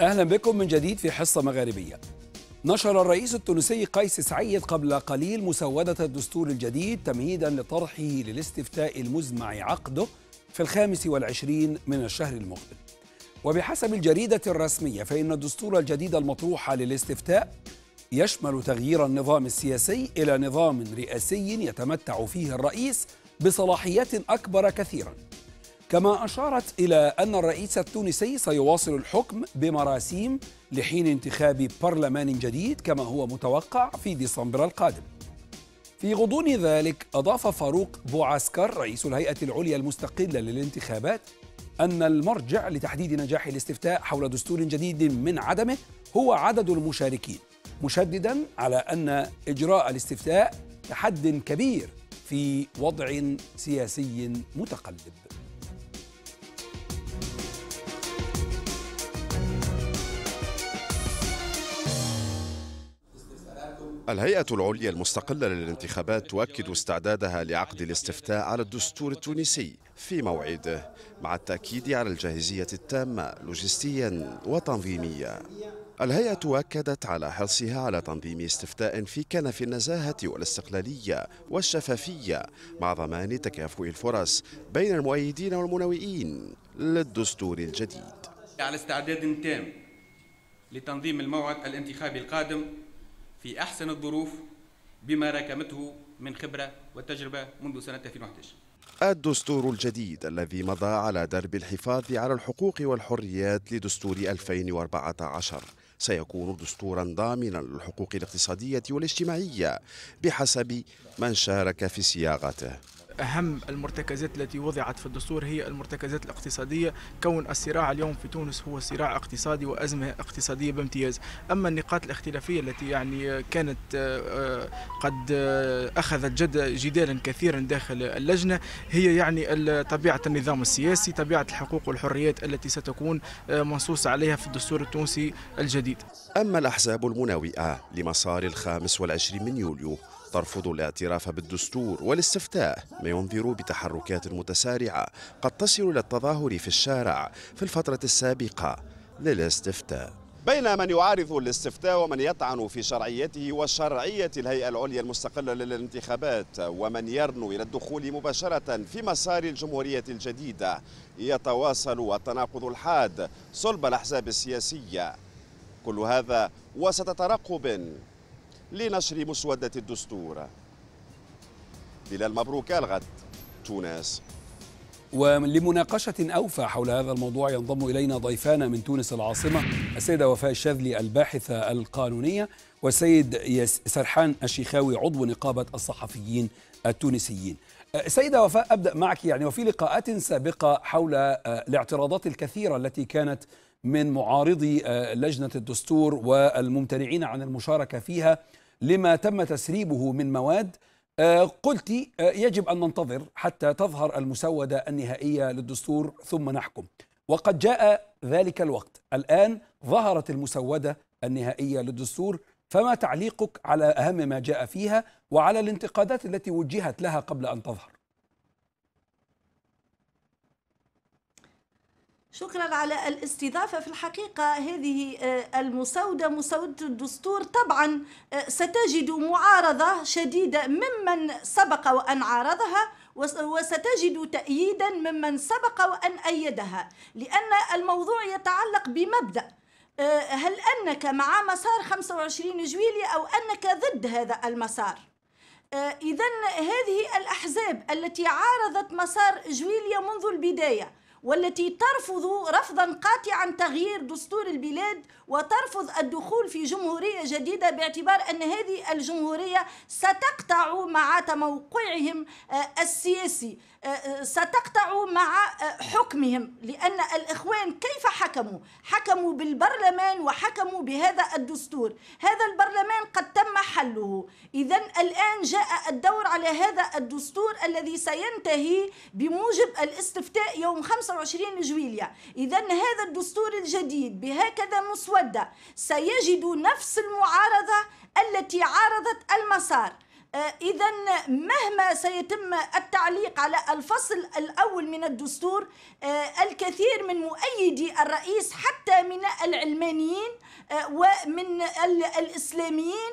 أهلا بكم من جديد في حصة مغاربية نشر الرئيس التونسي قيس سعيد قبل قليل مسودة الدستور الجديد تمهيدا لطرحه للاستفتاء المزمع عقده في الخامس والعشرين من الشهر المقبل وبحسب الجريدة الرسمية فإن الدستور الجديد المطروح للاستفتاء يشمل تغيير النظام السياسي إلى نظام رئاسي يتمتع فيه الرئيس بصلاحيات أكبر كثيرا كما أشارت إلى أن الرئيس التونسي سيواصل الحكم بمراسيم لحين انتخاب برلمان جديد كما هو متوقع في ديسمبر القادم في غضون ذلك أضاف فاروق بوعسكر رئيس الهيئة العليا المستقلة للانتخابات أن المرجع لتحديد نجاح الاستفتاء حول دستور جديد من عدمه هو عدد المشاركين مشددا على أن إجراء الاستفتاء تحد كبير في وضع سياسي متقلب الهيئة العليا المستقلة للانتخابات تؤكد استعدادها لعقد الاستفتاء على الدستور التونسي في موعده مع التأكيد على الجاهزية التامة لوجستيا وتنظيميا الهيئة أكدت على حرصها على تنظيم استفتاء في كنف النزاهة والاستقلالية والشفافية مع ضمان تكافؤ الفرص بين المؤيدين والمنوئين للدستور الجديد على استعداد تام لتنظيم الموعد الانتخابي القادم في أحسن الظروف بما راكمته من خبرة وتجربة منذ سنة 2011 الدستور الجديد الذي مضى على درب الحفاظ على الحقوق والحريات لدستور 2014 سيكون دستورا ضامنا للحقوق الاقتصادية والاجتماعية بحسب من شارك في صياغته أهم المرتكزات التي وضعت في الدستور هي المرتكزات الاقتصادية كون الصراع اليوم في تونس هو صراع اقتصادي وأزمة اقتصادية بامتياز أما النقاط الاختلافية التي يعني كانت آه، آه، قد آه، أخذت جد جدالا كثيرا داخل اللجنة هي يعني طبيعة النظام السياسي طبيعة الحقوق والحريات التي ستكون منصوص عليها في الدستور التونسي الجديد أما الأحزاب المناوئة لمسار الخامس والعشرين من يوليو ترفض الاعتراف بالدستور والاستفتاء ما ينذر بتحركات متسارعة قد تصل إلى التظاهر في الشارع في الفترة السابقة للاستفتاء بين من يعارض الاستفتاء ومن يطعن في شرعيته وشرعية الهيئة العليا المستقلة للانتخابات ومن يرنو إلى الدخول مباشرة في مسار الجمهورية الجديدة يتواصل التناقض الحاد صلب الأحزاب السياسية كل هذا وسط ترقب لنشر مسودة الدستور بلال مبروك الغد تونس ولمناقشة أوفى حول هذا الموضوع ينضم إلينا ضيفانا من تونس العاصمة السيدة وفاء الشاذلي الباحثة القانونية والسيد سرحان الشيخاوي عضو نقابة الصحفيين التونسيين أه، سيدة وفاء أبدأ معك يعني وفي لقاءات سابقة حول أه، الاعتراضات الكثيرة التي كانت من معارضي أه، لجنة الدستور والممتنعين عن المشاركة فيها لما تم تسريبه من مواد آه، قلت آه، يجب أن ننتظر حتى تظهر المسودة النهائية للدستور ثم نحكم وقد جاء ذلك الوقت الآن ظهرت المسودة النهائية للدستور فما تعليقك على أهم ما جاء فيها وعلى الانتقادات التي وجهت لها قبل أن تظهر شكرا على الاستضافة في الحقيقة هذه آه، المسودة مسودة الدستور طبعا آه، ستجد معارضة شديدة ممن سبق وأن عارضها وستجد تأييدا ممن سبق وأن أيدها لأن الموضوع يتعلق بمبدأ آه، هل أنك مع مسار 25 جويلية أو أنك ضد هذا المسار؟ إذا هذه الأحزاب التي عارضت مسار جويلية منذ البداية والتي ترفض رفضا قاطعا تغيير دستور البلاد وترفض الدخول في جمهورية جديدة باعتبار أن هذه الجمهورية ستقطع مع تموقعهم آه، السياسي آه، آه، ستقطع مع حكمهم لأن الإخوان كيف حكموا؟ حكموا بالبرلمان وحكموا بهذا الدستور هذا البرلمان قد تم حله إذا الآن جاء الدور على هذا الدستور الذي سينتهي بموجب الاستفتاء يوم 5 25 جويليا إذا هذا الدستور الجديد بهكذا مسودة سيجد نفس المعارضة التي عارضت المسار آه، إذا مهما سيتم التعليق على الفصل الأول من الدستور آه، الكثير من مؤيدي الرئيس حتى من العلمانيين آه، ومن الإسلاميين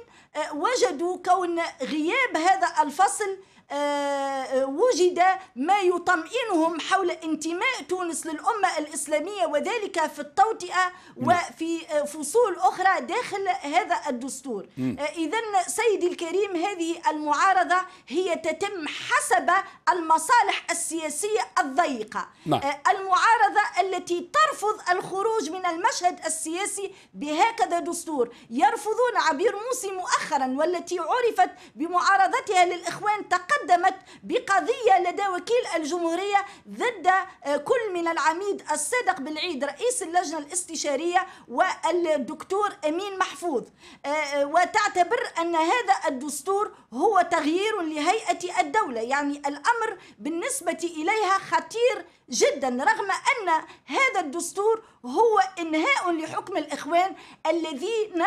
وجدوا كون غياب هذا الفصل آه، وجد ما يطمئنهم حول انتماء تونس للأمة الإسلامية وذلك في التوطئة نعم. وفي آه، فصول أخرى داخل هذا الدستور نعم. آه، إذا سيدي الكريم هذه المعارضة هي تتم حسب المصالح السياسية الضيقة نعم. المعارضة التي ترفض الخروج من المشهد السياسي بهكذا دستور يرفضون عبير موسي مؤخرا والتي عرفت بمعارضتها للإخوان تقدم قدمت بقضية لدى وكيل الجمهورية ضد آه، كل من العميد الصادق بالعيد رئيس اللجنة الاستشارية والدكتور أمين محفوظ آه، آه، وتعتبر أن هذا الدستور هو تغيير لهيئة الدولة يعني الأمر بالنسبة إليها خطير جدا رغم أن هذا الدستور هو إنهاء لحكم الإخوان الذين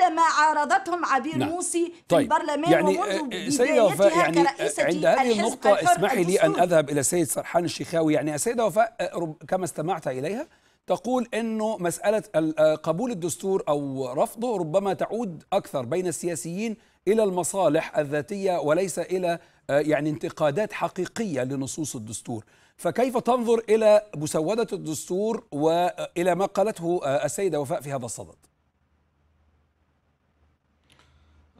طالما عارضتهم عبير نعم. موسي في طيب. البرلمان يعني ومنذ آه، آه، سيدة وفاء يعني آه، عند هذه النقطة اسمحي لي أن أذهب إلى السيد سرحان الشيخاوي يعني السيدة وفاء كما استمعت إليها تقول أنه مسألة قبول الدستور أو رفضه ربما تعود أكثر بين السياسيين إلى المصالح الذاتية وليس إلى يعني انتقادات حقيقية لنصوص الدستور فكيف تنظر إلى مسودة الدستور وإلى ما قالته السيدة وفاء في هذا الصدد؟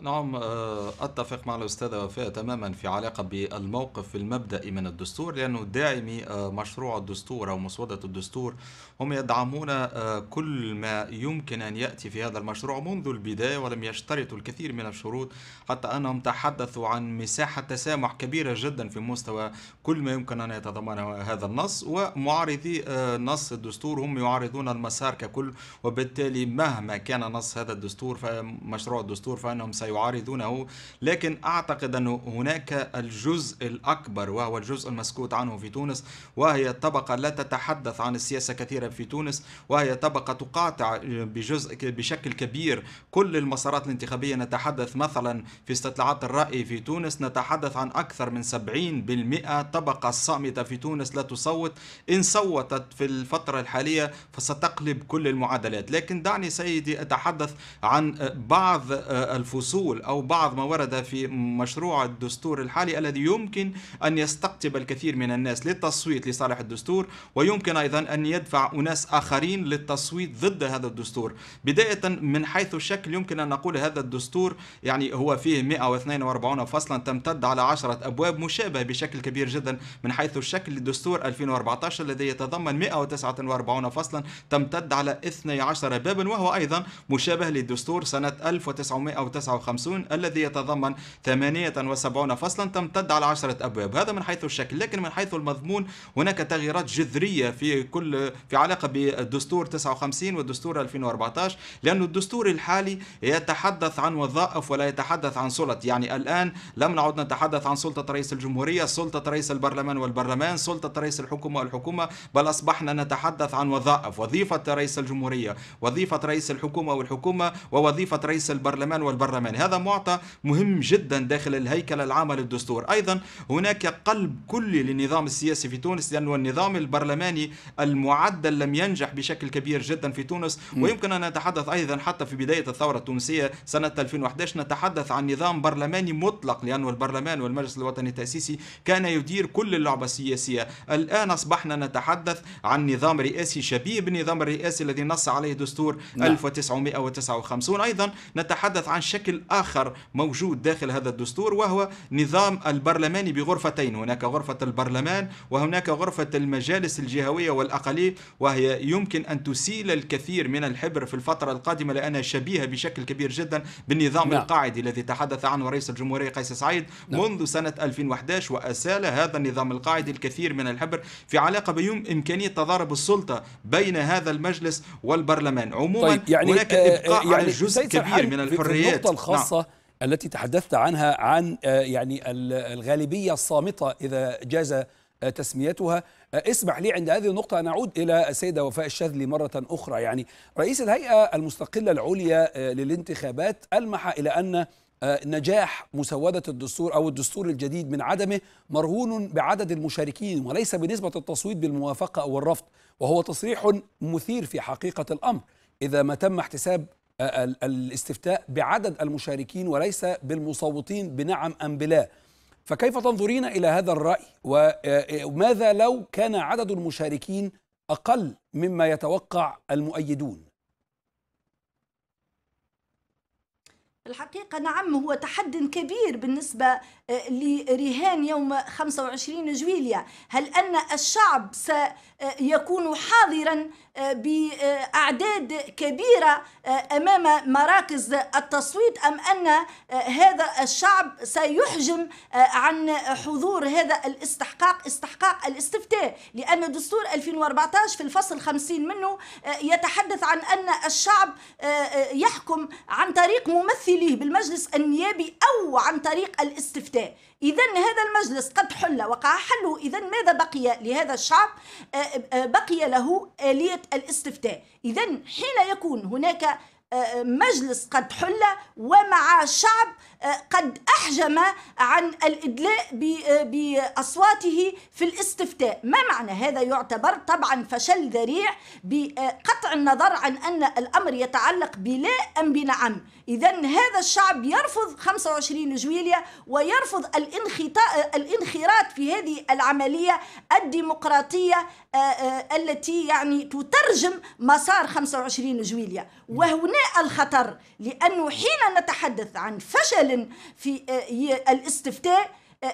نعم آه، أتفق مع الأستاذة وفاء تماما في علاقة بالموقف المبدئي من الدستور لأنه داعمي آه، مشروع الدستور أو مسودة الدستور هم يدعمون آه، كل ما يمكن أن يأتي في هذا المشروع منذ البداية ولم يشترطوا الكثير من الشروط حتى أنهم تحدثوا عن مساحة تسامح كبيرة جدا في مستوى كل ما يمكن أن يتضمنه هذا النص ومعارضي نص الدستور هم يعارضون المسار ككل وبالتالي مهما كان نص هذا الدستور فمشروع الدستور فإنهم سي سيعارضونه لكن أعتقد أن هناك الجزء الأكبر وهو الجزء المسكوت عنه في تونس وهي الطبقة لا تتحدث عن السياسة كثيرا في تونس وهي طبقة تقاطع بجزء بشكل كبير كل المسارات الانتخابية نتحدث مثلا في استطلاعات الرأي في تونس نتحدث عن أكثر من 70% طبقة صامتة في تونس لا تصوت إن صوتت في الفترة الحالية فستقلب كل المعادلات لكن دعني سيدي أتحدث عن بعض الفصول الأصول أو بعض ما ورد في مشروع الدستور الحالي الذي يمكن أن يستقطب الكثير من الناس للتصويت لصالح الدستور ويمكن أيضا أن يدفع أناس آخرين للتصويت ضد هذا الدستور بداية من حيث الشكل يمكن أن نقول هذا الدستور يعني هو فيه 142 فصلا تمتد على 10 أبواب مشابهة بشكل كبير جدا من حيث الشكل لدستور 2014 الذي يتضمن 149 فصلا تمتد على 12 بابا وهو أيضا مشابه للدستور سنة 1959 1950 الذي يتضمن 78 فصلا تمتد على 10 أبواب هذا من حيث الشكل لكن من حيث المضمون هناك تغييرات جذرية في كل في علاقة بالدستور 59 والدستور 2014 لأن الدستور الحالي يتحدث عن وظائف ولا يتحدث عن سلط يعني الآن لم نعد نتحدث عن سلطة رئيس الجمهورية سلطة رئيس البرلمان والبرلمان سلطة رئيس الحكومة والحكومة بل أصبحنا نتحدث عن وظائف وظيفة رئيس الجمهورية وظيفة رئيس الحكومة والحكومة ووظيفة رئيس البرلمان والبرلمان يعني هذا معطى مهم جدا داخل الهيكل العام للدستور أيضا هناك قلب كلي للنظام السياسي في تونس لأن النظام البرلماني المعدل لم ينجح بشكل كبير جدا في تونس ويمكن أن نتحدث أيضا حتى في بداية الثورة التونسية سنة 2011 نتحدث عن نظام برلماني مطلق لأن البرلمان والمجلس الوطني التأسيسي كان يدير كل اللعبة السياسية الآن أصبحنا نتحدث عن نظام رئاسي شبيه بالنظام الرئاسي الذي نص عليه دستور 1959 نعم. أيضا نتحدث عن شكل آخر موجود داخل هذا الدستور وهو نظام البرلماني بغرفتين هناك غرفة البرلمان وهناك غرفة المجالس الجهوية والأقلية وهي يمكن أن تسيل الكثير من الحبر في الفترة القادمة لأنها شبيهة بشكل كبير جدا بالنظام نعم. القاعدي الذي تحدث عنه رئيس الجمهورية قيس سعيد نعم. منذ سنة 2011 وأسال هذا النظام القاعدي الكثير من الحبر في علاقة بيوم إمكانية تضارب السلطة بين هذا المجلس والبرلمان عموما طيب يعني هناك آه، إبقاء آه، يعني على جزء كبير من الحريات الخاصة نعم. التي تحدثت عنها عن آه، يعني الغالبية الصامتة إذا جاز آه، تسميتها آه، اسمح لي عند هذه النقطة أن أعود إلى السيدة وفاء الشاذلي مرة أخرى يعني رئيس الهيئة المستقلة العليا للانتخابات ألمح إلى أن نجاح مسودة الدستور أو الدستور الجديد من عدمه مرهون بعدد المشاركين وليس بنسبة التصويت بالموافقة أو الرفض وهو تصريح مثير في حقيقة الأمر إذا ما تم احتساب آه، الاستفتاء بعدد المشاركين وليس بالمصوتين بنعم أم بلا فكيف تنظرين إلى هذا الرأي آه، آه، وماذا لو كان عدد المشاركين أقل مما يتوقع المؤيدون الحقيقة نعم هو تحد كبير بالنسبة لرهان يوم 25 جويلية هل أن الشعب سيكون حاضرا بأعداد كبيرة أمام مراكز التصويت أم أن هذا الشعب سيحجم عن حضور هذا الاستحقاق استحقاق الاستفتاء لأن دستور 2014 في الفصل 50 منه يتحدث عن أن الشعب يحكم عن طريق ممثليه بالمجلس النيابي أو عن طريق الاستفتاء إذا هذا المجلس قد حل وقع حله إذا ماذا بقي لهذا الشعب آه، آه، بقي له آلية الاستفتاء إذا حين يكون هناك آه، مجلس قد حل ومع شعب قد أحجم عن الإدلاء بأصواته في الاستفتاء ما معنى هذا يعتبر طبعا فشل ذريع بقطع النظر عن أن الأمر يتعلق بلا أم بنعم إذا هذا الشعب يرفض 25 جويليا ويرفض الانخراط في هذه العملية الديمقراطية آه، آه، التي يعني تترجم مسار 25 جويليا وهنا الخطر لأنه حين نتحدث عن فشل في آه، الاستفتاء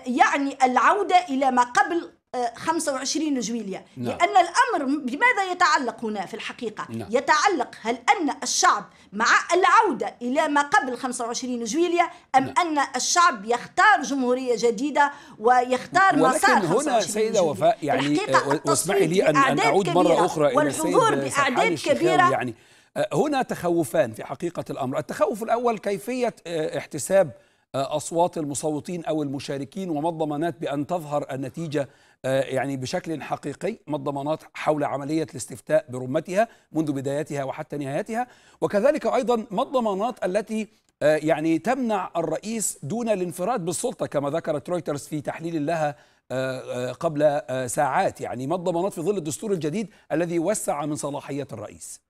يعني العودة إلى ما قبل 25 جويليا نعم. لأن الأمر بماذا يتعلق هنا في الحقيقة نعم. يتعلق هل أن الشعب مع العودة إلى ما قبل 25 جويليا أم نعم. أن الشعب يختار جمهورية جديدة ويختار مسار ولكن هنا سيدة وفاء يعني آه، واسمعي لي أن, أعود مرة أخرى إلى والحضور بأعداد كبيرة يعني آه، هنا تخوفان في حقيقة الأمر التخوف الأول كيفية آه، احتساب أصوات المصوتين أو المشاركين وما الضمانات بأن تظهر النتيجة آه، يعني بشكل حقيقي ما الضمانات حول عملية الاستفتاء برمتها منذ بدايتها وحتى نهايتها وكذلك أيضا ما الضمانات التي آه، يعني تمنع الرئيس دون الانفراد بالسلطة كما ذكرت رويترز في تحليل لها آه، قبل ساعات يعني ما الضمانات في ظل الدستور الجديد الذي وسع من صلاحية الرئيس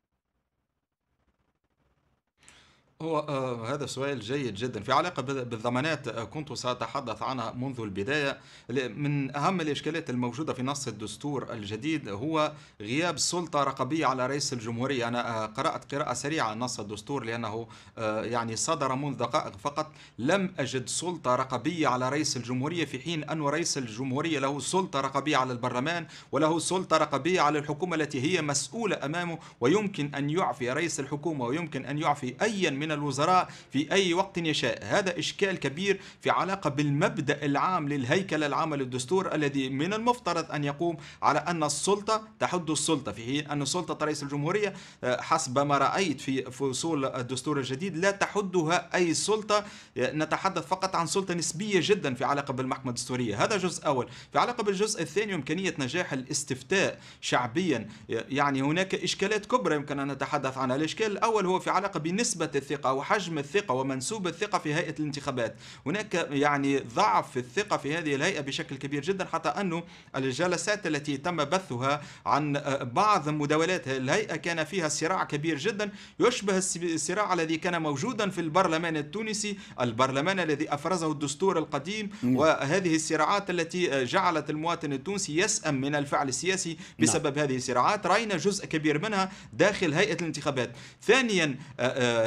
هو آه، هذا سؤال جيد جدا في علاقة بالضمانات آه، كنت سأتحدث عنها منذ البداية من أهم الإشكالات الموجودة في نص الدستور الجديد هو غياب سلطة رقبية على رئيس الجمهورية أنا آه، قرأت قراءة سريعة عن نص الدستور لأنه يعني صدر منذ دقائق فقط لم أجد سلطة رقبية على رئيس الجمهورية في حين أن رئيس الجمهورية له سلطة رقبية على البرلمان وله سلطة رقبية على الحكومة التي هي مسؤولة أمامه ويمكن أن يعفي رئيس الحكومة ويمكن أن يعفي أيا من الوزراء في أي وقت يشاء هذا إشكال كبير في علاقة بالمبدأ العام للهيكل العام للدستور الذي من المفترض أن يقوم على أن السلطة تحد السلطة في حين أن سلطة رئيس الجمهورية آه، حسب ما رأيت في فصول الدستور الجديد لا تحدها أي سلطة آه، نتحدث فقط عن سلطة نسبية جدا في علاقة بالمحكمة الدستورية هذا جزء أول في علاقة بالجزء الثاني إمكانية نجاح الاستفتاء شعبيا آه، يعني هناك إشكالات كبرى يمكن أن نتحدث عنها الإشكال الأول هو في علاقة بنسبة الثقة الثقة وحجم الثقة ومنسوب الثقة في هيئة الانتخابات هناك يعني ضعف في الثقة في هذه الهيئة بشكل كبير جدا حتى أنه الجلسات التي تم بثها عن بعض مداولات الهيئة كان فيها صراع كبير جدا يشبه الصراع الذي كان موجودا في البرلمان التونسي البرلمان الذي أفرزه الدستور القديم وهذه الصراعات التي جعلت المواطن التونسي يسأم من الفعل السياسي نعم. بسبب هذه الصراعات رأينا جزء كبير منها داخل هيئة الانتخابات ثانيا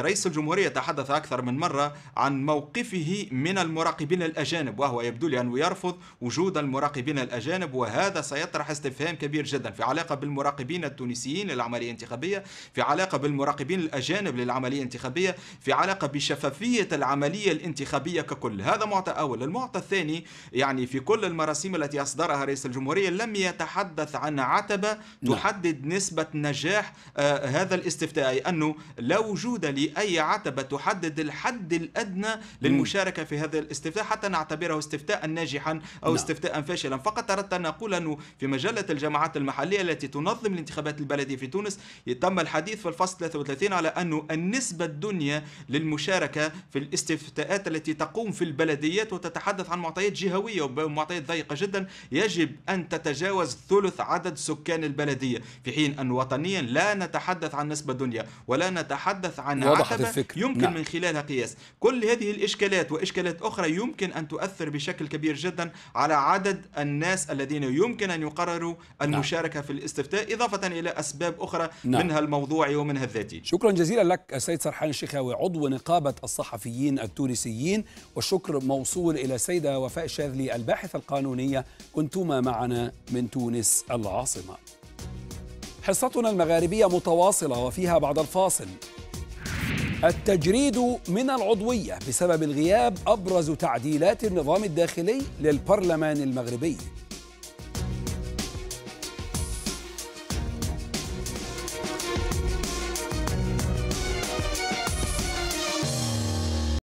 رئيس الجمهورية تحدث أكثر من مرة عن موقفه من المراقبين الأجانب وهو يبدو لي أنه يرفض وجود المراقبين الأجانب وهذا سيطرح استفهام كبير جدا في علاقة بالمراقبين التونسيين للعملية الانتخابية في علاقة بالمراقبين الأجانب للعملية الانتخابية في علاقة بشفافية العملية الانتخابية ككل هذا معطى أول المعطى الثاني يعني في كل المراسيم التي أصدرها رئيس الجمهورية لم يتحدث عن عتبة نعم. تحدد نسبة نجاح آه، هذا الاستفتاء أي أنه لا وجود لأي عتبة تحدد الحد الأدنى للمشاركة في هذا الاستفتاء حتى نعتبره استفتاء ناجحا أو لا. نعم. استفتاء فاشلا فقط أردت أن أقول أنه في مجلة الجماعات المحلية التي تنظم الانتخابات البلدية في تونس تم الحديث في الفصل 33 على أنه النسبة الدنيا للمشاركة في الاستفتاءات التي تقوم في البلديات وتتحدث عن معطيات جهوية ومعطيات ضيقة جدا يجب أن تتجاوز ثلث عدد سكان البلدية في حين أن وطنيا لا نتحدث عن نسبة دنيا ولا نتحدث عن عتبة الفكر يمكن نعم. من خلالها قياس كل هذه الإشكالات وإشكالات أخرى يمكن أن تؤثر بشكل كبير جدا على عدد الناس الذين يمكن أن يقرروا نعم. المشاركة نعم. في الاستفتاء إضافة إلى أسباب أخرى نعم. منها الموضوعي ومنها الذاتي شكرا جزيلا لك السيد سرحان الشيخاوي عضو نقابة الصحفيين التونسيين والشكر موصول إلى السيدة وفاء الشاذلي الباحثة القانونية كنتما معنا من تونس العاصمة حصتنا المغاربية متواصلة وفيها بعد الفاصل التجريد من العضوية بسبب الغياب أبرز تعديلات النظام الداخلي للبرلمان المغربي